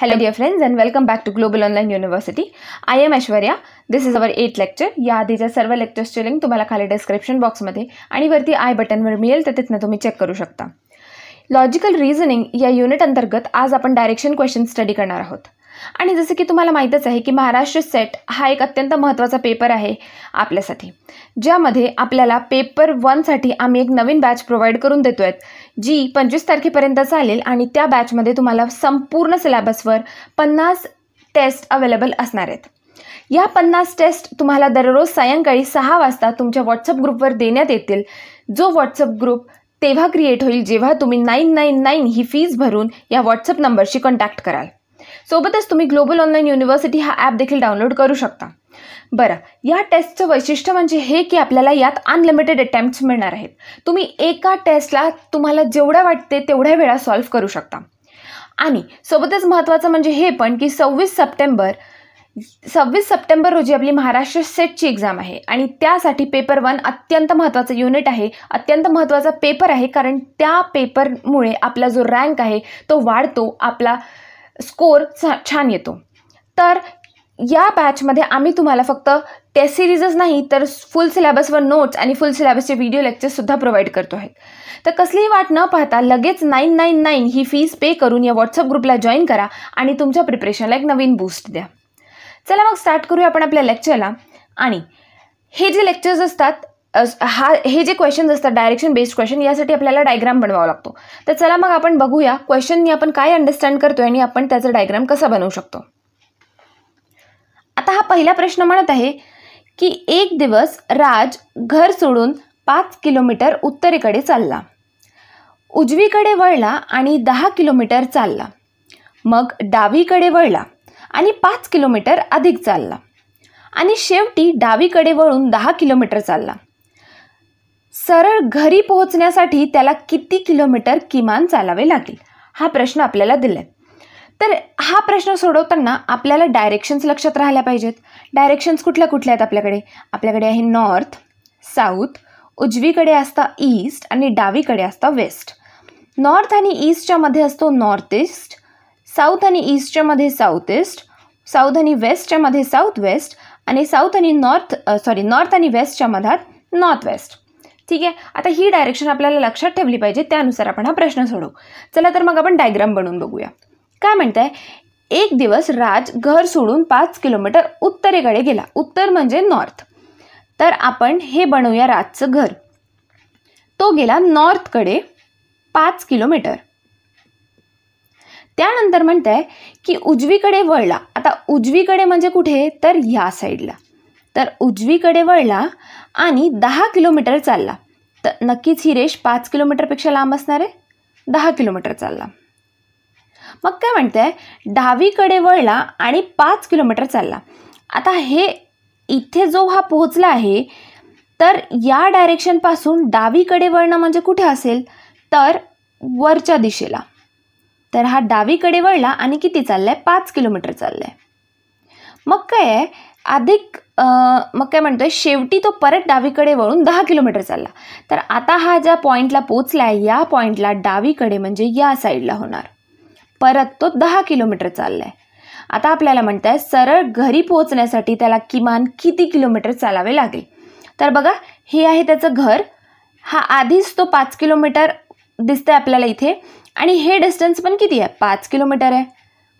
hello dear friends and welcome back to global online university I am Aishwarya this is our eight lecture या आधीच्या सर्व लेक्चर्सचे link तुम्हाला खाली description बॉक्समध्ये आणि वरती आय बटनवर मिळेल तर तिथनं तुम्ही चेक करू शकता लॉजिकल रिझनिंग या युनिट अंतर्गत आज आपण डायरेक्शन क्वेश्चन स्टडी करणार आहोत आणि जसं की तुम्हाला माहीतच आहे की महाराष्ट्र सेट हा एक अत्यंत महत्त्वाचा पेपर आहे आपल्यासाठी ज्यामध्ये आपल्याला पेपर वनसाठी आम्ही एक नवीन बॅच प्रोव्हाइड करून देतो आहेत जी पंचवीस तारखेपर्यंत चालेल आणि त्या बॅचमध्ये तुम्हाला संपूर्ण सिलेबसवर पन्नास टेस्ट अवेलेबल असणार आहेत या पन्नास टेस्ट तुम्हाला दररोज सायंकाळी सहा वाजता तुमच्या व्हॉट्सअप ग्रुपवर देण्यात येतील जो व्हॉट्सअप ग्रुप तेव्हा क्रिएट होईल जेव्हा तुम्ही नाईन नाईन नाईन ही फीज भरून या व्हॉट्सअप नंबरशी कॉन्टॅक्ट कराल सोबतच तुम्ही ग्लोबल ऑनलाईन युनिव्हर्सिटी हा ॲप देखील डाउनलोड करू शकता बरं या टेस्टचं वैशिष्ट्य म्हणजे हे की आपल्याला यात अनलिमिटेड अटेम्प्ट्स मिळणार आहेत तुम्ही एका टेस्टला तुम्हाला जेवढ्या वाटते तेवढ्या वेळा सॉल्व्ह करू शकता आणि सोबतच महत्त्वाचं म्हणजे हे पण की सव्वीस सप्टेंबर सव्वीस सप्टेंबर रोजी आपली महाराष्ट्र सेटची एक्झाम आहे आणि त्यासाठी पेपर वन अत्यंत महत्त्वाचं युनिट आहे अत्यंत महत्त्वाचा पेपर आहे कारण त्या पेपरमुळे आपला जो रँक आहे तो वाढतो आपला स्कोर छान येतो तर या बॅचमध्ये आम्ही तुम्हाला फक्त टेस्ट सिरीजच नाही तर फुल सिलेबसवर नोट्स आणि फुल सिलेबसचे व्हिडिओ लेक्चर्ससुद्धा प्रोव्हाइड करतो आहे तर कसलीही वाट न पाहता लगेच नाईन नाईन नाईन ही फीज पे करून या व्हॉट्सअप ग्रुपला जॉईन करा आणि तुमच्या प्रिपरेशनला एक नवीन बूस्ट द्या चला मग स्टार्ट करूया आपण आपल्या लेक्चरला आणि हे जे लेक्चर्स असतात हा हे जे क्वेश्चन्स असतात डायरेक्शन बेस्ड क्वेश्चन यासाठी आपल्याला डायग्राम बनवावा लागतो तर चला मग आपण बघूया क्वेश्चननी आपण काय अंडरस्टँड करतो आणि आपण त्याचा डायग्राम कसा बनवू शकतो आता हा पहिला प्रश्न म्हणत आहे की एक दिवस राज घर सोडून पाच किलोमीटर उत्तरेकडे चालला उजवीकडे वळला आणि दहा किलोमीटर चालला मग डावीकडे वळला आणि पाच किलोमीटर अधिक चालला आणि शेवटी डावीकडे वळून दहा किलोमीटर चालला सरळ घरी पोहोचण्यासाठी त्याला किती किलोमीटर किमान चालावे लागेल हा प्रश्न आपल्याला दिला तर हा प्रश्न सोडवताना आपल्याला डायरेक्शन्स लक्षात राहिल्या पाहिजेत डायरेक्शन्स कुठल्या कुठल्या आहेत आपल्याकडे आपल्याकडे आहे नॉर्थ साऊथ उजवीकडे असता ईस्ट आणि डावीकडे असता वेस्ट नॉर्थ आणि ईस्टच्यामध्ये मध्ये असतो नॉर्थ ईस्ट साऊथ आणि ईस्टच्यामध्ये मध्ये साऊथ ईस्ट साऊथ आणि वेस्टच्यामध्ये मध्ये साऊथ वेस्ट आणि साऊथ आणि नॉर्थ सॉरी नॉर्थ आणि वेस्टच्या मधात नॉर्थ वेस्ट ठीक आहे आता ही डायरेक्शन आपल्याला लक्षात ठेवली पाहिजे त्यानुसार आपण हा प्रश्न सोडवू चला तर मग आपण डायग्राम बनवून बघूया काय म्हणत आहे एक दिवस राज घर सोडून पाच किलोमीटर उत्तरेकडे गेला उत्तर म्हणजे नॉर्थ तर आपण हे बनवूया राजचं घर तो गेला नॉर्थकडे पाच किलोमीटर त्यानंतर म्हणत आहे की उजवीकडे वळला आता उजवीकडे म्हणजे कुठे तर ह्या साईडला तर उजवीकडे वळला आणि दहा किलोमीटर चालला तर नक्कीच ही रेष पाच किलोमीटरपेक्षा लांब असणार आहे दहा किलोमीटर चालला मग काय म्हणते आहे डावीकडे वळला आणि पाच किलोमीटर चालला आता हे इथे जो हा पोहोचला आहे तर या डायरेक्शनपासून डावीकडे वळणं म्हणजे कुठे असेल तर वरच्या दिशेला तर हा डावीकडे वळला आणि किती चाललाय आहे पाच किलोमीटर चाललाय आहे मग काय आहे अधिक मग काय म्हणतोय शेवटी तो परत डावीकडे वळून दहा किलोमीटर चालला तर आता हा ज्या पॉईंटला पोचला आहे या पॉईंटला डावीकडे म्हणजे या साईडला होणार परत तो दहा किलोमीटर चालला आहे आता आपल्याला म्हणत आहे सरळ घरी पोहोचण्यासाठी त्याला किमान किती किलोमीटर चालावे लागेल तर बघा हे आहे त्याचं घर हा आधीच तो पाच किलोमीटर दिसतं आहे आपल्याला इथे आणि हे डिस्टन्स पण किती आहे पाच किलोमीटर आहे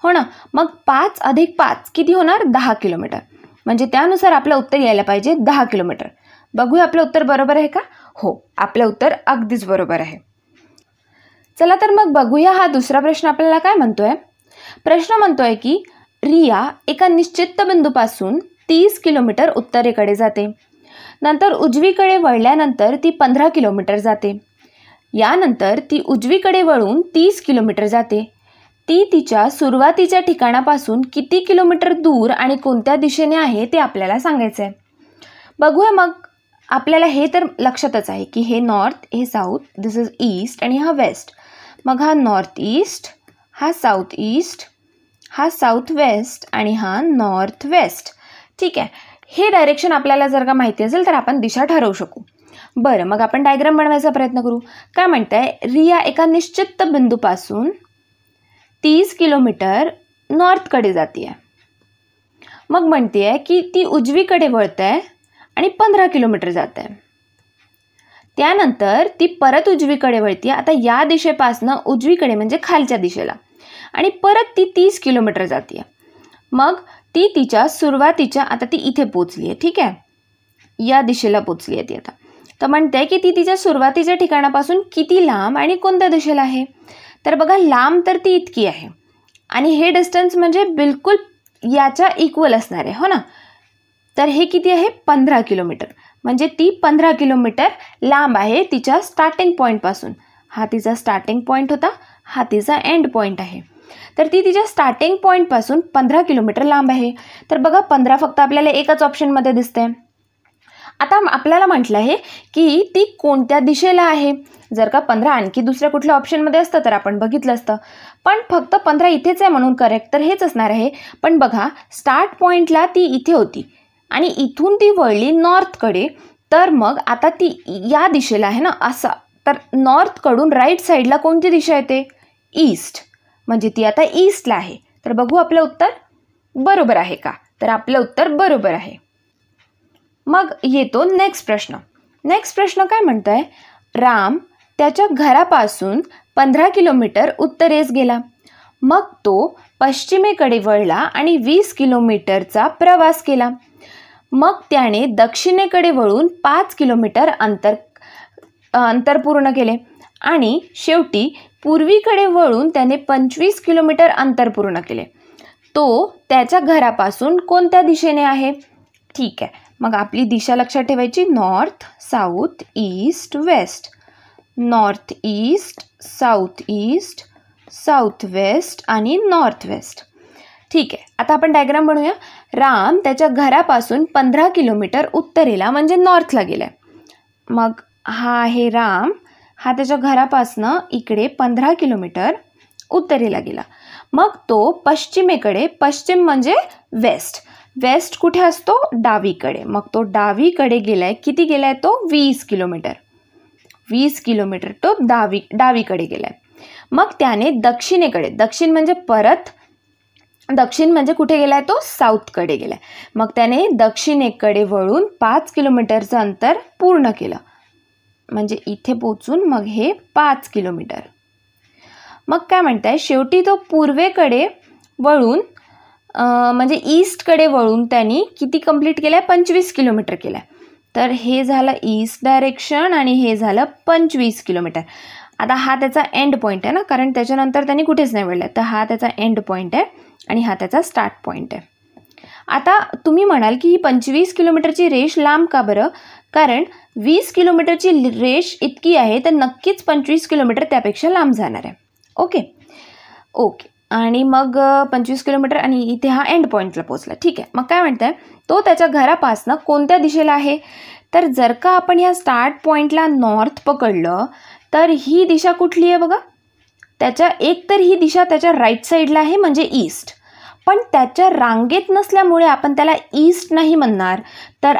हो ना मग पाच अधिक पाच किती होणार दहा किलोमीटर म्हणजे त्यानुसार आपलं उत्तर यायला पाहिजे दहा किलोमीटर बघूया आपलं उत्तर बरोबर आहे का हो आपलं उत्तर अगदीच बरोबर आहे चला तर मग बघूया हा दुसरा प्रश्न आपल्याला काय म्हणतोय प्रश्न म्हणतोय की रिया एका निश्चित बिंदूपासून तीस किलोमीटर उत्तरेकडे जाते नंतर उजवीकडे वळल्यानंतर ती पंधरा किलोमीटर जाते यानंतर ती उजवीकडे वळून तीस किलोमीटर जाते ती तिच्या सुरुवातीच्या ठिकाणापासून किती किलोमीटर दूर आणि कोणत्या दिशेने आहे ते आपल्याला सांगायचं आहे बघूया मग आपल्याला हे तर लक्षातच आहे की हे नॉर्थ हे साऊथ दिस इज ईस्ट आणि हा वेस्ट मग हा नॉर्थ ईस्ट हा साऊथ ईस्ट हा साऊथ वेस्ट आणि हा नॉर्थ वेस्ट ठीक आहे हे डायरेक्शन आपल्याला जर का माहिती असेल तर आपण दिशा ठरवू शकू बरं मग आपण डायग्राम बनवायचा प्रयत्न करू काय आहे रिया एका निश्चित बिंदूपासून तीस किलोमीटर नॉर्थकडे जाते आहे मग म्हणते आहे की ती उजवीकडे वळत आहे आणि पंधरा किलोमीटर जात आहे त्यानंतर ती परत उजवीकडे वळती आता या दिशेपासनं उजवीकडे म्हणजे खालच्या दिशेला आणि परत ती तीस किलोमीटर जाते मग ती तिच्या सुरुवातीच्या आता ती इथे पोचली आहे ठीक आहे या दिशेला पोचली आहे ती आता तर म्हणते की ती तिच्या सुरुवातीच्या ठिकाणापासून किती लांब आणि कोणत्या दिशेला आहे तर बघा लांब तर ती इतकी आहे आणि हे डिस्टन्स म्हणजे बिलकुल याच्या इक्वल असणार आहे हो ना तर हे किती आहे पंधरा किलोमीटर म्हणजे ती पंधरा किलोमीटर लांब आहे तिच्या स्टार्टिंग पॉईंटपासून हा तिचा स्टार्टिंग पॉईंट होता हा तिचा एंड पॉईंट आहे तर ती तिच्या स्टार्टिंग पॉईंटपासून पंधरा किलोमीटर लांब आहे तर बघा पंधरा फक्त आपल्याला एकाच ऑप्शनमध्ये दिसतं आहे आता आपल्याला म्हटलं आहे की ती कोणत्या दिशेला आहे जर का पंधरा आणखी दुसऱ्या कुठल्या ऑप्शनमध्ये असतं तर आपण बघितलं असतं पण फक्त पंधरा इथेच आहे म्हणून करेक्ट तर हेच असणार आहे पण बघा स्टार्ट पॉईंटला ती इथे होती आणि इथून ती वळली नॉर्थकडे तर मग आता ती या दिशेला आहे ना असा तर नॉर्थकडून राईट साईडला कोणती दिशा येते ईस्ट म्हणजे ती आता ईस्टला आहे तर बघू आपलं उत्तर बरोबर आहे का तर आपलं उत्तर बरोबर आहे मग येतो नेक्स्ट प्रश्न नेक्स्ट प्रश्न काय म्हणतो आहे राम त्याच्या घरापासून पंधरा किलोमीटर उत्तरेस गेला मग तो पश्चिमेकडे वळला आणि वीस किलोमीटरचा प्रवास केला मग त्याने दक्षिणेकडे वळून पाच किलोमीटर अंतर अंतर पूर्ण केले आणि शेवटी पूर्वीकडे वळून त्याने पंचवीस किलोमीटर अंतर पूर्ण केले तो त्याच्या घरापासून कोणत्या दिशेने आहे ठीक आहे मग आपली दिशा लक्षात ठेवायची north south east west north east south east south west आणि नॉर्थ वेस्ट ठीक आहे आता आपण डायग्राम बनवूया राम त्याच्या घरापासून पंधरा किलोमीटर उत्तरेला म्हणजे नॉर्थला गेला आहे मग हा आहे राम हा त्याच्या घरापासनं इकडे पंधरा किलोमीटर उत्तरेला गेला मग तो पश्चिमेकडे पश्चिम म्हणजे वेस्ट वेस्ट कुठे असतो डावीकडे मग तो डावीकडे गेला आहे किती गेला आहे तो वीस किलोमीटर वीस किलोमीटर तो डावी डावीकडे गेला आहे मग त्याने दक्षिणेकडे दक्षिण म्हणजे परत दक्षिण म्हणजे कुठे गेला आहे तो साऊथकडे गेला आहे मग त्याने दक्षिणेकडे वळून पाच किलोमीटरचं अंतर पूर्ण केलं म्हणजे इथे पोचून मग हे पाच किलोमीटर मग काय म्हणताय शेवटी तो पूर्वेकडे वळून म्हणजे ईस्टकडे वळून त्यांनी किती कंप्लीट केलं आहे पंचवीस किलोमीटर केलं आहे तर हे झालं ईस्ट डायरेक्शन आणि हे झालं पंचवीस किलोमीटर आता हा त्याचा एंड पॉईंट आहे ना कारण त्याच्यानंतर त्यांनी कुठेच नाही वळलं तर हा त्याचा एंड पॉईंट आहे आणि हा त्याचा स्टार्ट पॉईंट आहे आता तुम्ही म्हणाल की ही पंचवीस किलोमीटरची रेश लांब का बरं कारण वीस किलोमीटरची रेश इतकी आहे तर नक्कीच पंचवीस किलोमीटर त्यापेक्षा लांब जाणार आहे ओके ओके आणि मग पंचवीस किलोमीटर आणि इथे हा एंड पॉईंटला पोहोचला ठीक आहे मग काय म्हणतंय तो त्याच्या घरापासनं कोणत्या दिशेला आहे तर जर का आपण ह्या स्टार्ट पॉईंटला नॉर्थ पकडलं तर ही दिशा कुठली आहे बघा त्याच्या एक तर ही दिशा त्याच्या राईट साईडला आहे म्हणजे ईस्ट पण त्याच्या रांगेत नसल्यामुळे आपण त्याला ईस्ट नाही म्हणणार तर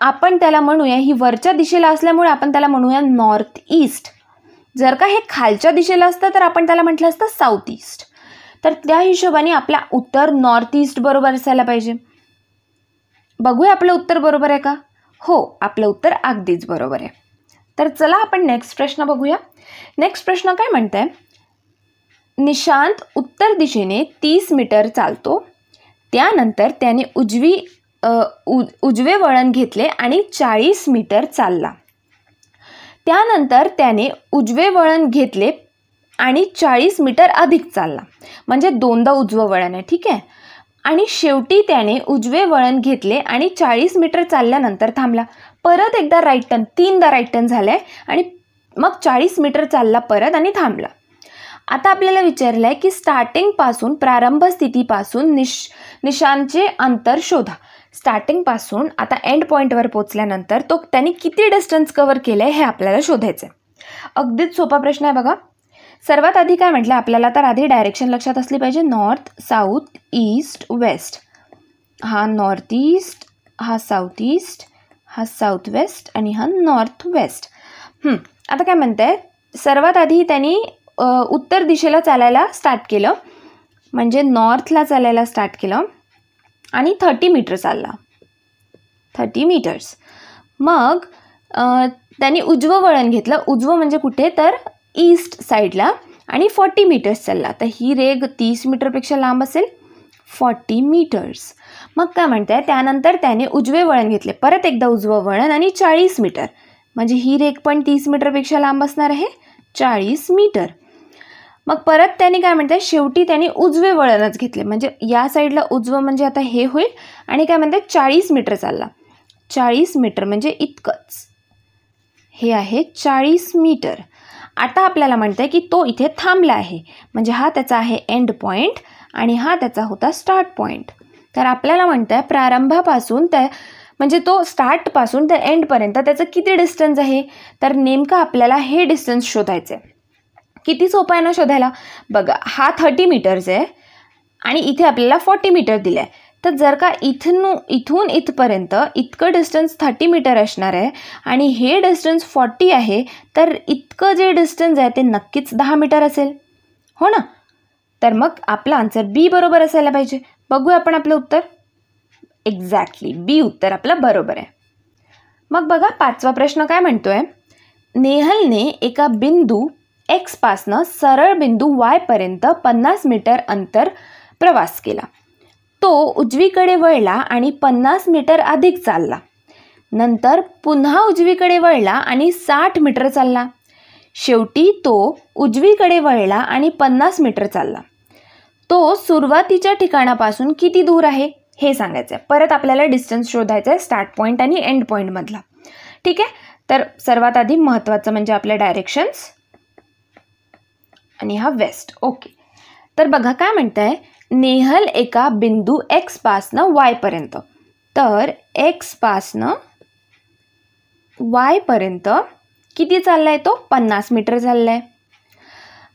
आपण त्याला म्हणूया ही वरच्या दिशेला असल्यामुळे आपण त्याला म्हणूया नॉर्थ ईस्ट जर का हे खालच्या दिशेला असतं तर आपण त्याला म्हटलं असतं साऊथ ईस्ट तर त्या हिशोबाने आपला उत्तर नॉर्थ ईस्ट बरोबर असायला पाहिजे बघूया आपलं उत्तर बरोबर आहे का हो आपलं उत्तर अगदीच बरोबर आहे तर चला आपण नेक्स्ट प्रश्न बघूया नेक्स्ट प्रश्न काय म्हणत आहे निशांत उत्तर दिशेने तीस मीटर चालतो त्यानंतर त्याने उजवी उ उजवे वळण घेतले आणि चाळीस मीटर चालला त्यानंतर त्याने उजवे वळण घेतले आणि चाळीस मीटर अधिक चालला म्हणजे दोनदा उजवं वळण आहे ठीक आहे आणि शेवटी त्याने उजवे वळण घेतले आणि चाळीस मीटर चालल्यानंतर थांबला परत एकदा राईट टर्न तीनदा राईट टर्न झालं आहे आणि मग चाळीस मीटर चालला परत आणि थांबला आता आपल्याला विचारलं आहे की स्टार्टिंगपासून प्रारंभ स्थितीपासून निश निशांचे अंतर शोधा स्टार्टिंगपासून आता एंड पॉईंटवर पोचल्यानंतर तो त्यांनी किती डिस्टन्स कवर केलं आहे हे आपल्याला शोधायचं आहे अगदीच सोपा प्रश्न आहे बघा सर्वात आधी काय म्हटलं आपल्याला तर आधी डायरेक्शन लक्षात असली पाहिजे नॉर्थ साऊथ ईस्ट वेस्ट हा नॉर्थ ईस्ट हा साऊथ ईस्ट हा साऊथ वेस्ट आणि हा नॉर्थ वेस्ट आता काय म्हणते सर्वात आधी त्यांनी उत्तर दिशेला चालायला स्टार्ट केलं म्हणजे नॉर्थला चालायला स्टार्ट केलं आणि थर्टी मीटर चालला थर्टी मीटर्स मग त्यांनी उजवं वळण घेतलं उजवं म्हणजे कुठे तर ईस्ट साईडला आणि फॉर्टी मीटर्स चालला तर ही रेग तीस मीटरपेक्षा लांब असेल फॉर्टी मीटर्स मग काय म्हणत आहे त्यानंतर त्याने उजवे वळण घेतले परत एकदा उजवं वळण आणि चाळीस मीटर म्हणजे ही रेग पण तीस मीटरपेक्षा लांब असणार आहे चाळीस मीटर मग परत त्याने काय म्हणतात शेवटी त्याने उजवे वळणच घेतले म्हणजे या साईडला उजवं म्हणजे आता हे होईल आणि काय म्हणतात चाळीस मीटर चालला चाळीस मीटर म्हणजे इतकंच हे आहे चाळीस मीटर आता आपल्याला म्हणत आहे की तो इथे थांबला आहे म्हणजे हा त्याचा आहे एंड पॉईंट आणि हा त्याचा होता स्टार्ट पॉईंट तर आपल्याला म्हणत आहे प्रारंभापासून त्या म्हणजे तो स्टार्टपासून त्या एंडपर्यंत त्याचं किती डिस्टन्स आहे तर नेमकं आपल्याला हे डिस्टन्स शोधायचं आहे किती सोपं आहे ना शोधायला बघा हा थर्टी मीटर्स आहे आणि इथे आपल्याला फॉर्टी मीटर दिलं आहे तर जर का इथून इथून इथपर्यंत इतकं डिस्टन्स थर्टी मीटर असणार आहे आणि हे डिस्टन्स फॉर्टी आहे तर इतकं जे डिस्टन्स आहे ते नक्कीच दहा मीटर असेल हो ना तर मग आपला आन्सर बी बरोबर असायला पाहिजे बघूया आपण आपलं उत्तर एक्झॅक्टली बी उत्तर आपलं बरोबर आहे मग बघा पाचवा प्रश्न काय म्हणतो आहे नेहलने एका बिंदू एक्सपासनं सरळ बिंदू वायपर्यंत पन्नास मीटर अंतर प्रवास केला तो उजवीकडे वळला आणि पन्नास मीटर अधिक चालला नंतर पुन्हा उजवीकडे वळला आणि साठ मीटर चालला शेवटी तो उजवीकडे वळला आणि पन्नास मीटर चालला तो सुरुवातीच्या ठिकाणापासून किती दूर आहे हे सांगायचं आहे परत आपल्याला डिस्टन्स शोधायचं आहे स्टार्ट पॉईंट आणि एंड पॉईंटमधला ठीक आहे तर सर्वात आधी महत्त्वाचं म्हणजे आपल्या डायरेक्शन्स आणि हा वेस्ट ओके तर बघा काय म्हणतं आहे नेहल एका बिंदू एक्सपासनं वायपर्यंत तर एक्सपासनं वायपर्यंत किती चालला आहे तो पन्नास मीटर चालला आहे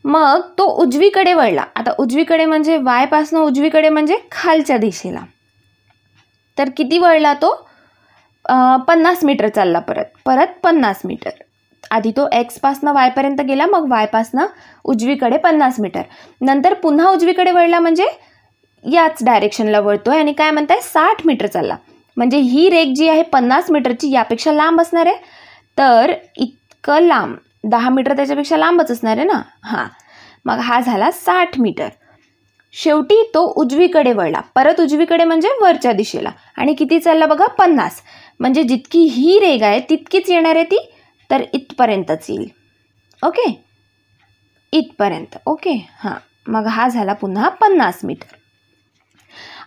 मग तो उजवीकडे वळला आता उजवीकडे म्हणजे वायपासनं उजवीकडे म्हणजे खालच्या दिशेला तर किती वळला तो पन्नास मीटर चालला परत परत पन्नास मीटर आधी तो एक्सपासनं वायपर्यंत गेला मग वायपासनं उजवीकडे पन्नास मीटर नंतर पुन्हा उजवीकडे वळला म्हणजे याच डायरेक्शनला वळतो आहे आणि काय म्हणताय साठ मीटर चालला म्हणजे ही रेक जी आहे पन्नास मीटरची यापेक्षा लांब असणार आहे तर इतकं लांब दहा मीटर त्याच्यापेक्षा लांबच असणार आहे ना हां मग हा झाला साठ मीटर शेवटी तो उजवीकडे वळला परत उजवीकडे म्हणजे वरच्या दिशेला आणि किती चालला बघा पन्नास म्हणजे जितकी ही रेग आहे तितकीच येणार आहे ती तर इथपर्यंतच येईल ओके इथपर्यंत ओके हां मग हा झाला पुन्हा पन्नास मीटर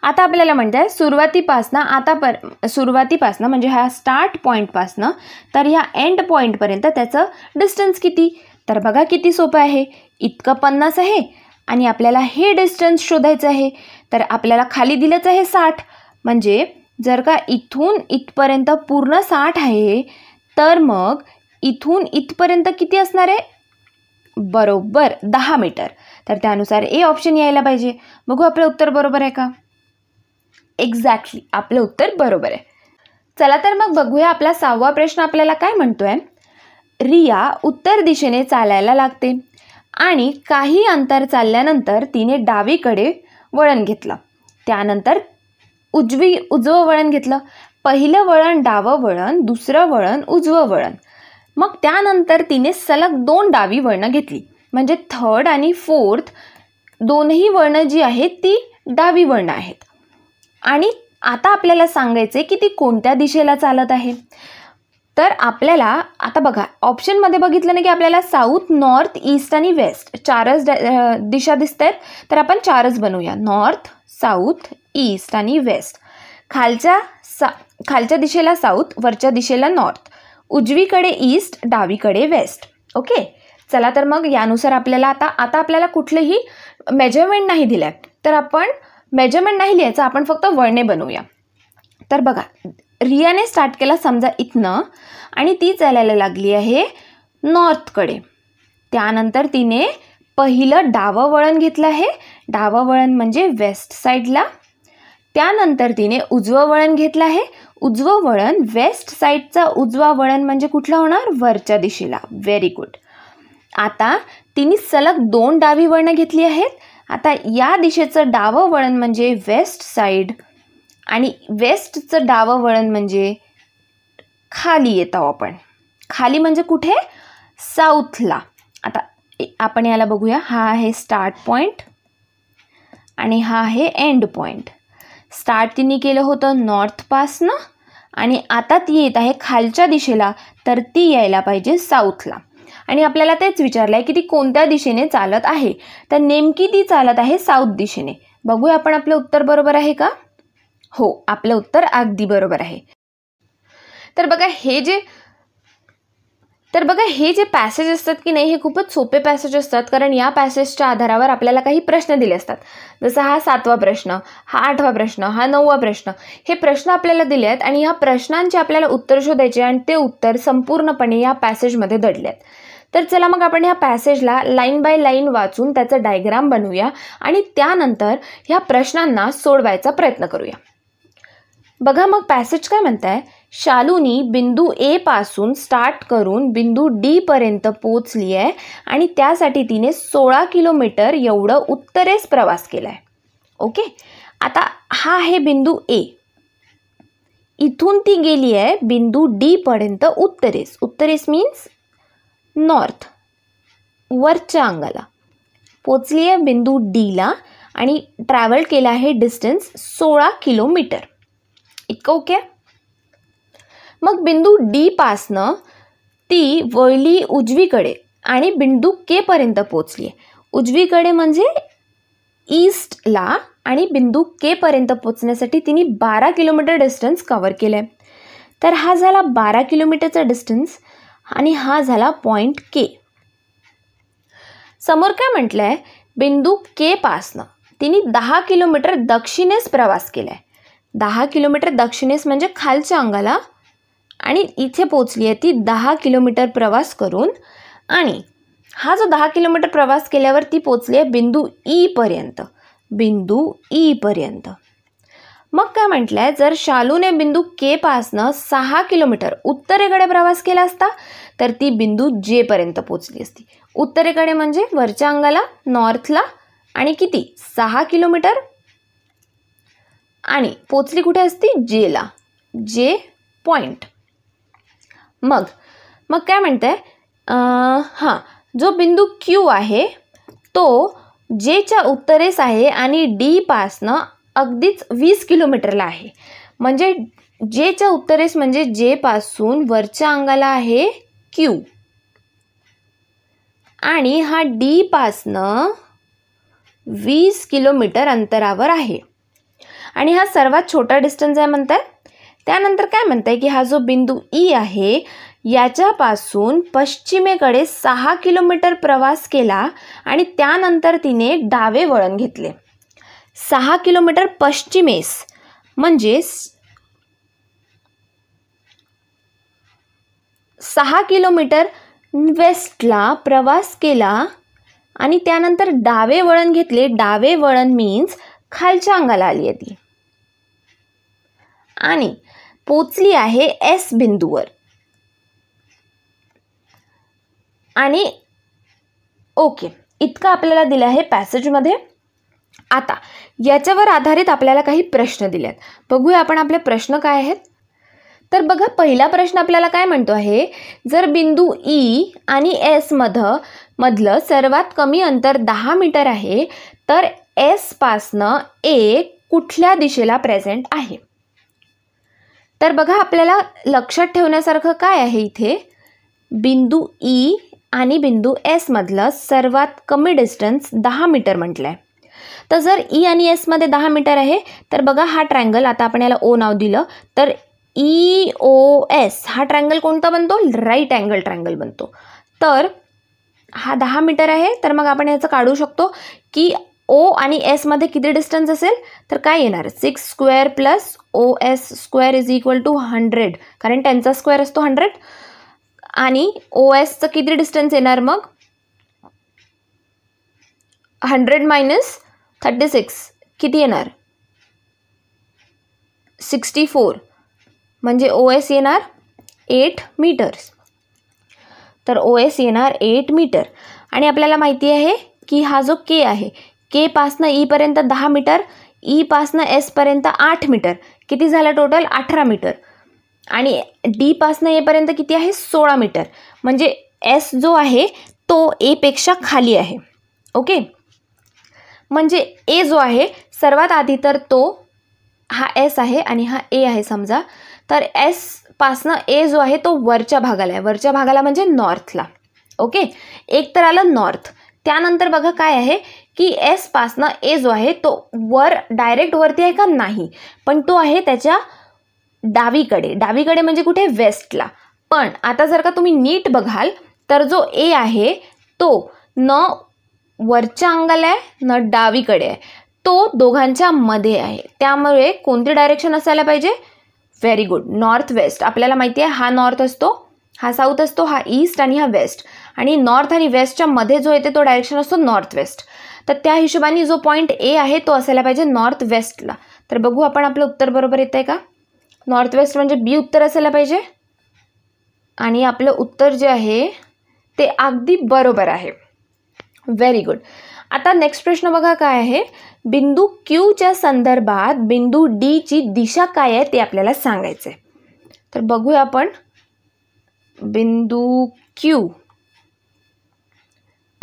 आता आपल्याला म्हणत आहे सुरुवातीपासनं आता पर सुरुवातीपासनं म्हणजे ह्या स्टार्ट पॉईंटपासनं तर ह्या एंड पॉईंटपर्यंत त्याचं डिस्टन्स किती तर बघा किती सोपं आहे इतकं पन्नास आहे आणि आपल्याला हे डिस्टन्स शोधायचं आहे तर आपल्याला खाली दिलंच आहे साठ म्हणजे जर का इथून इथपर्यंत पूर्ण साठ आहे तर मग इथून इथपर्यंत किती असणार आहे बरोबर दहा मीटर तर त्यानुसार ए ऑप्शन यायला पाहिजे बघू आपलं उत्तर बरोबर आहे का एक्झॅक्टली आपलं उत्तर बरोबर आहे चला तर मग बघूया आपला सहावा प्रश्न आपल्याला काय म्हणतोय रिया उत्तर दिशेने चालायला लागते आणि काही अंतर चालल्यानंतर तिने डावीकडे वळण घेतलं त्यानंतर उजवी उजवं वळण घेतलं पहिलं वळण डावं वळण दुसरं वळण उजवं वळण मग त्यानंतर तिने सलग दोन डावी वळणं घेतली म्हणजे थर्ड आणि फोर्थ दोनही वळणं जी आहेत ती डावी वळणं आहेत आणि आता आपल्याला सांगायचे की ती कोणत्या दिशेला चालत आहे तर आपल्याला आता बघा ऑप्शनमध्ये बघितलं ना की आपल्याला साऊथ नॉर्थ ईस्ट आणि वेस्ट चारच दिशा दिसत आहेत तर आपण चारच बनवूया नॉर्थ साऊथ ईस्ट आणि वेस्ट खालच्या सा खालच्या दिशेला साऊथ वरच्या दिशेला नॉर्थ उजवीकडे ईस्ट डावीकडे वेस्ट ओके चला तर मग यानुसार आपल्याला आता आता आपल्याला कुठलंही मेजरमेंट नाही दिलं तर आपण मेजरमेंट नाही लिहायचं आपण फक्त वळणे बनवूया तर बघा रियाने स्टार्ट केला समजा इथनं आणि ती चालायला लागली आहे नॉर्थकडे त्यानंतर तिने पहिलं डावं वळण घेतलं आहे डावं वळण म्हणजे वेस्ट साईडला त्यानंतर तिने उजवं वळण घेतलं आहे उजवं वळण वेस्ट साईडचा उजवा वळण म्हणजे कुठला होणार वरच्या दिशेला व्हेरी गुड आता तिने सलग दोन डावी वळणं घेतली आहेत आता या दिशेचं डावं वळण म्हणजे वेस्ट साईड आणि वेस्टचं डावं वळण म्हणजे खाली येत आहो आपण खाली म्हणजे कुठे साऊथला आता आपण याला बघूया हा आहे स्टार्ट पॉईंट आणि हा आहे एंड पॉईंट स्टार्ट तिने केलं होतं नॉर्थपासनं आणि आता ती येत आहे खालच्या दिशेला तर ती यायला पाहिजे साऊथला आणि आपल्याला तेच विचारलं आहे की ती कोणत्या दिशेने चालत आहे तर नेमकी ती चालत आहे साऊथ दिशेने बघूया आपण आपलं उत्तर बरोबर आहे का हो आपलं उत्तर अगदी बरोबर आहे तर बघा हे जे तर बघा हे जे पॅसेज असतात की नाही हे खूपच सोपे पॅसेज असतात कारण या पॅसेजच्या आधारावर आपल्याला काही प्रश्न दिले असतात जसं हा सातवा प्रश्न हा आठवा प्रश्न हा नववा प्रश्न हे प्रश्न आपल्याला दिले आहेत आणि ह्या प्रश्नांचे आपल्याला उत्तर शोधायचे आणि ते उत्तर संपूर्णपणे या पॅसेजमध्ये दडले आहेत तर चला मग आपण ह्या पॅसेजला लाईन बाय लाईन वाचून त्याचं डायग्राम बनवूया आणि त्यानंतर ह्या प्रश्नांना सोडवायचा प्रयत्न करूया बघा मग पॅसेज काय म्हणताय शालूनी बिंदू ए पासून स्टार्ट करून बिंदू डीपर्यंत पोचली आहे आणि त्यासाठी तिने सोळा किलोमीटर एवढं उत्तरेस प्रवास केला आहे ओके आता हा आहे बिंदू ए इथून ती गेली आहे बिंदू डीपर्यंत उत्तरेस उत्तरेस मीन्स नॉर्थ वरच्या अंगाला पोचली आहे बिंदू डीला आणि ट्रॅव्हल केलं आहे डिस्टन्स सोळा किलोमीटर इतकं ओके मग बिंदू डी पासनं ती वळली उजवीकडे आणि बिंदू के पर्यंत पोचली आहे उजवीकडे म्हणजे ईस्टला आणि बिंदू के पर्यंत पोचण्यासाठी तिने बारा किलोमीटर डिस्टन्स कवर केलं आहे तर हा झाला बारा किलोमीटरचा डिस्टन्स आणि हा झाला पॉईंट के समोर काय म्हटलं आहे बिंदू के पासनं तिने दहा किलोमीटर दक्षिणेस प्रवास केला आहे दहा किलोमीटर दक्षिणेस म्हणजे खालच्या अंगाला आणि इथे पोचली आहे ती दहा किलोमीटर प्रवास करून आणि हा जो दहा किलोमीटर प्रवास केल्यावर ती पोचली आहे बिंदू ईपर्यंत e बिंदू ईपर्यंत e मग काय म्हटलं आहे जर शालूने बिंदू के पासनं सहा किलोमीटर उत्तरेकडे प्रवास केला असता तर ती बिंदू जेपर्यंत पोचली असती उत्तरेकडे म्हणजे वरच्या अंगाला नॉर्थला आणि किती सहा किलोमीटर आणि पोचली कुठे असती जेला जे पॉइंट मग मग काय म्हणते हां जो बिंदू क्यू आहे तो जेच्या उत्तरेस आहे आणि डी पासनं अगदीच वीस किलोमीटरला आहे म्हणजे जेच्या उत्तरेस म्हणजे जे पासून वरच्या अंगाला आहे क्यू आणि हा डी पासनं वीस किलोमीटर अंतरावर आहे आणि हा सर्वात छोटा डिस्टन्स आहे म्हणतात त्यानंतर काय म्हणत आहे की हा जो बिंदू ई e आहे याच्यापासून पश्चिमेकडे सहा किलोमीटर प्रवास केला आणि त्यानंतर तिने डावे वळण घेतले सहा किलोमीटर पश्चिमेस म्हणजेच सहा किलोमीटर वेस्टला प्रवास केला आणि त्यानंतर डावे वळण घेतले डावे वळण मीन्स खालच्या अंगाला आली आहे ती आणि पोचली आहे एस बिंदूवर आणि ओके इतकं आपल्याला दिलं आहे पॅसेजमध्ये आता याच्यावर आधारित आपल्याला काही प्रश्न दिले आहेत बघूया आपण आपले प्रश्न काय आहेत तर बघा पहिला प्रश्न आपल्याला काय म्हणतो आहे जर बिंदू ई e आणि एसमधं मधलं सर्वात कमी अंतर दहा मीटर आहे तर एसपासनं ए कुठल्या दिशेला प्रेझेंट आहे तर बघा आपल्याला लक्षात ठेवण्यासारखं काय आहे इथे बिंदू ई e आणि बिंदू एसमधलं सर्वात कमी डिस्टन्स दहा मीटर म्हटलं आहे तर जर ई e आणि एसमध्ये दहा मीटर आहे तर बघा हा ट्रँगल आता आपण याला ओ नाव दिलं तर ई ओ एस हा ट्रँगल कोणता बनतो राईट अँगल ट्रँगल बनतो तर हा दहा मीटर आहे तर मग आपण याचं काढू शकतो की ओ आणि एसमध्ये किती डिस्टन्स असेल तर काय येणार six square plus O S square is equal to hundred कारण त्यांचा स्क्वेअर असतो हंड्रेड आणि ओ एसचं किती डिस्टन्स येणार मग हंड्रेड मायनस थर्टी सिक्स किती येणार सिक्स्टी फोर म्हणजे ओ एस येणार एट मीटर्स तर ओ एस येणार एट मीटर आणि आपल्याला माहिती आहे की हा जो के आहे के पासनं ईपर्यंत e दहा मीटर ई e पासनं एसपर्यंत आठ मीटर किती झालं टोटल अठरा मीटर आणि डी पासनं एपर्यंत किती आहे सोळा मीटर म्हणजे एस जो आहे तो एपेक्षा खाली आहे ओके म्हणजे ए जो आहे सर्वात आधी तर तो हा एस आहे आणि हा ए आहे समजा तर एसपासनं ए जो आहे तो वरच्या भागाला आहे वरच्या भागाला म्हणजे नॉर्थला ओके एक तर आलं नॉर्थ त्यानंतर बघा काय आहे की एसपासनं ए जो आहे तो वर डायरेक्ट वरती आहे का नाही पण तो आहे त्याच्या डावीकडे डावीकडे म्हणजे कुठे वेस्टला पण आता जर का तुम्ही नीट बघाल तर जो ए आहे तो न वरच्या अंगाला आहे न डावीकडे आहे तो दोघांच्या मध्ये आहे त्यामुळे कोणते डायरेक्शन असायला पाहिजे व्हेरी गुड नॉर्थ वेस्ट आपल्याला माहिती आहे हा नॉर्थ असतो हा साऊथ असतो हा ईस्ट आणि हा वेस्ट आणि नॉर्थ आणि वेस्टच्या मध्ये जो येते तो डायरेक्शन असतो नॉर्थ वेस्ट तर त्या हिशोबाने जो पॉईंट ए आहे तो असायला पाहिजे नॉर्थ वेस्टला तर बघू आपण आपलं उत्तर बरोबर येत आहे का नॉर्थ वेस्ट म्हणजे बी उत्तर असायला पाहिजे आणि आपलं उत्तर जे आहे ते अगदी बरोबर आहे व्हेरी गुड आता नेक्स्ट प्रश्न बघा काय आहे बिंदू क्यूच्या संदर्भात बिंदू डीची दिशा काय आहे ते आपल्याला सांगायचं आहे तर बघूया आपण बिंदू क्यू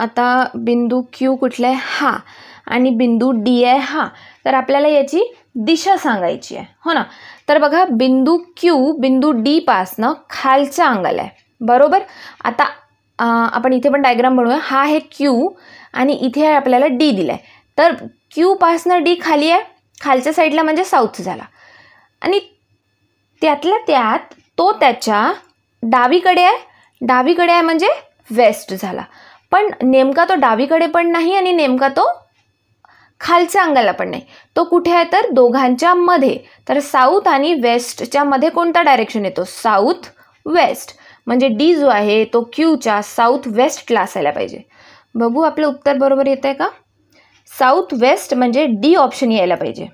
आता बिंदू क्यू कुठला आहे हा आणि बिंदू डी आहे हा तर आपल्याला याची दिशा सांगायची आहे हो ना तर बघा बिंदू क्यू बिंदू डी पासनं खालच्या अंगल आहे बरोबर आता आपण इथे पण डायग्राम बनवूया हा आहे क्यू आणि इथे आपल्याला डी दिलं आहे तर क्यू पासनं डी खाली आहे खालच्या साईडला म्हणजे साऊथ झाला आणि त्यातल्या त्यात तो त्याच्या डावीकडे आहे डावीकडे आहे म्हणजे वेस्ट झाला पण नेमका तो डावीकडे पण नाही आणि नेमका तो खालच्या अंगाला पण नाही तो कुठे आहे तर दोघांच्या मध्ये तर साऊथ आणि वेस्टच्या मध्ये कोणता डायरेक्शन येतो साऊथ वेस्ट म्हणजे डी जो आहे तो क्यूच्या साऊथ वेस्टला असायला पाहिजे बघू आपलं उत्तर बरोबर येत आहे का साऊथ वेस्ट म्हणजे डी ऑप्शन यायला पाहिजे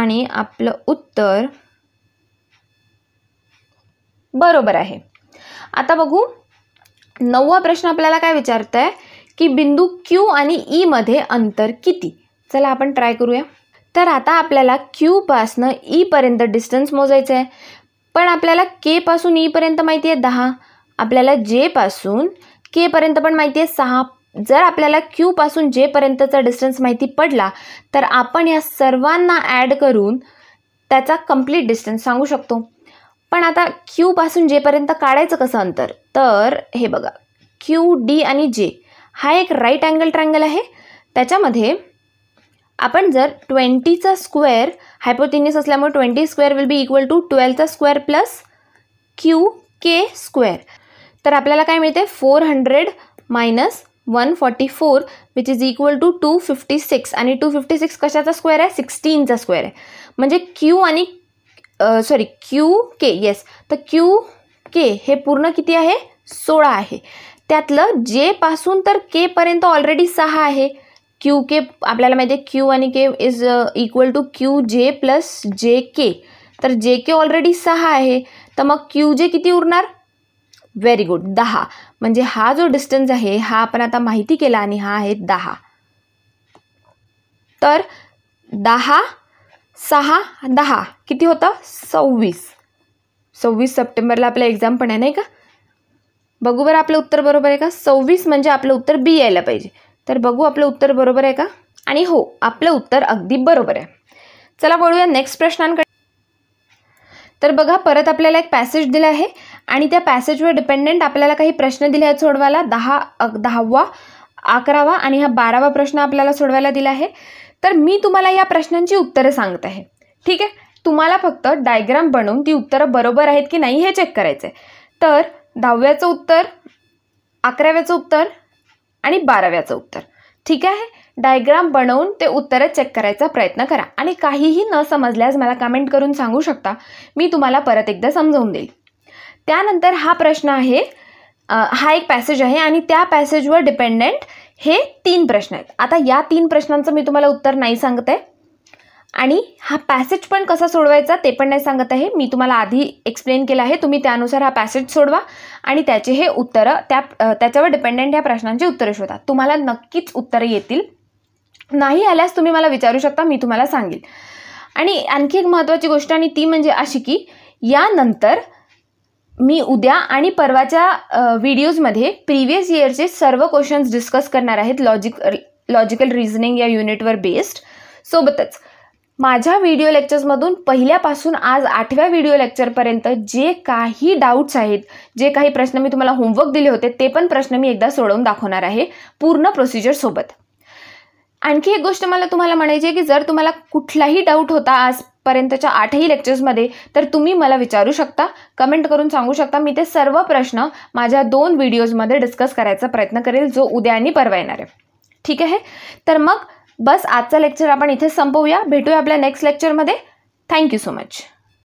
आणि आपलं उत्तर बरोबर आहे आता बघू नववा प्रश्न आपल्याला काय विचारत आहे की बिंदू क्यू आणि ईमध्ये e अंतर किती चला आपण ट्राय करूया तर आता आपल्याला क्यूपासनं ईपर्यंत e डिस्टन्स मोजायचं आहे पण आपल्याला केपासून ईपर्यंत e माहिती आहे दहा आपल्याला जेपासून केपर्यंत पण माहिती आहे सहा जर आपल्याला क्यूपासून जेपर्यंतचा डिस्टन्स माहिती पडला तर आपण या सर्वांना ॲड करून त्याचा कम्प्लीट डिस्टन्स सांगू शकतो पण आता क्यूपासून जेपर्यंत काढायचं कसं अंतर तर हे बघा क्यू डी आणि जे हा एक राईट अँगल ट्रँगल आहे त्याच्यामध्ये आपण जर ट्वेंटीचा स्क्वेअर हायपोथिनियस असल्यामुळे twenty square will be equal to ट्वेल्थचा square plus Q K square तर आपल्याला काय मिळते four hundred minus one forty four which is equal to two fifty six आणि टू फिफ्टी सिक्स कशाचा स्क्वेअर आहे सिक्स्टीनचा स्क्वेअर आहे म्हणजे क्यू आणि सॉरी क्यू के येस तर क्यू के हे पूर्ण किती आहे सोळा आहे त्यातलं जे पासून तर केपर्यंत ऑलरेडी सहा आहे क्यू के आपल्याला माहिती आहे क्यू आणि K is equal to Q J plus J K तर जे के ऑलरेडी सहा आहे तर मग क्यू जे किती उरणार व्हेरी गुड दहा म्हणजे हा जो डिस्टन्स आहे हा आपण आता माहिती केला आणि हा आहे दहा तर दहा सहा दहा किती होतं सव्वीस सव्वीस सप्टेंबरला आपलं एक्झाम पण आहे नाही का बघू बरं आपलं उत्तर बरोबर आहे का सव्वीस म्हणजे आपलं उत्तर बी यायला पाहिजे तर बघू आपलं उत्तर बरोबर आहे का आणि हो आपलं उत्तर अगदी बरोबर आहे चला वळूया नेक्स्ट प्रश्नांकडे तर बघा परत आपल्याला एक पॅसेज दिला आहे आणि त्या पॅसेजवर डिपेंडेंट आपल्याला काही प्रश्न दिले आहेत सोडवायला दहा दहावा अकरावा आणि हा बारावा प्रश्न आपल्याला सोडवायला दिला आहे तर मी तुम्हाला या प्रश्नांची उत्तरं सांगत आहे ठीक आहे तुम्हाला फक्त डायग्राम बनवून ती उत्तरं बरोबर आहेत की नाही हे चेक करायचं आहे तर दहाव्याचं उत्तर अकराव्याचं उत्तर आणि बाराव्याचं उत्तर ठीक आहे डायग्राम बनवून ते उत्तरं चेक करायचा प्रयत्न करा आणि काहीही न समजल्यास मला कमेंट करून सांगू शकता मी तुम्हाला परत एकदा समजवून देईल त्यानंतर हा प्रश्न आहे हा एक पॅसेज आहे आणि त्या पॅसेजवर डिपेंडेंट हे तीन प्रश्न आहेत आता या तीन प्रश्नांचं मी तुम्हाला उत्तर नाही सांगत आहे आणि हा पॅसेज पण कसा सोडवायचा ते पण नाही सांगत आहे मी तुम्हाला आधी एक्सप्लेन केलं आहे तुम्ही त्यानुसार हा पॅसेज सोडवा आणि त्याचे हे उत्तरं त्या त्याच्यावर डिपेंडेंट ह्या प्रश्नांची उत्तरं शोधा तुम्हाला नक्कीच उत्तरं येतील नाही आल्यास तुम्ही मला विचारू शकता मी तुम्हाला सांगेल आणि आणखी एक महत्त्वाची गोष्ट आणि ती म्हणजे अशी की यानंतर मी उद्या आणि परवाच्या व्हिडिओजमध्ये प्रिव्हियस इयरचे सर्व क्वेश्चन्स डिस्कस करणार आहेत लॉजिक लॉजिकल रिझनिंग या युनिटवर बेस्ड सोबतच माझ्या व्हिडिओ लेक्चर्समधून पहिल्यापासून आज आठव्या व्हिडिओ लेक्चरपर्यंत जे काही डाऊट्स आहेत जे काही प्रश्न मी तुम्हाला होमवर्क दिले होते ते पण प्रश्न मी एकदा सोडवून दाखवणार आहे पूर्ण प्रोसिजरसोबत आणखी एक गोष्ट मला तुम्हाला म्हणायची आहे की जर तुम्हाला कुठलाही डाऊट होता आज पर्यंतच्या आठही लेक्चर्समध्ये तर तुम्ही मला विचारू शकता कमेंट करून सांगू शकता मी ते सर्व प्रश्न माझ्या दोन व्हिडिओजमध्ये डिस्कस करायचा प्रयत्न करेल जो उद्या आणि परवा येणार आहे ठीक आहे तर मग बस आजचा लेक्चर आपण इथे संपवूया भेटूया आपल्या नेक्स्ट लेक्चरमध्ये थँक्यू सो मच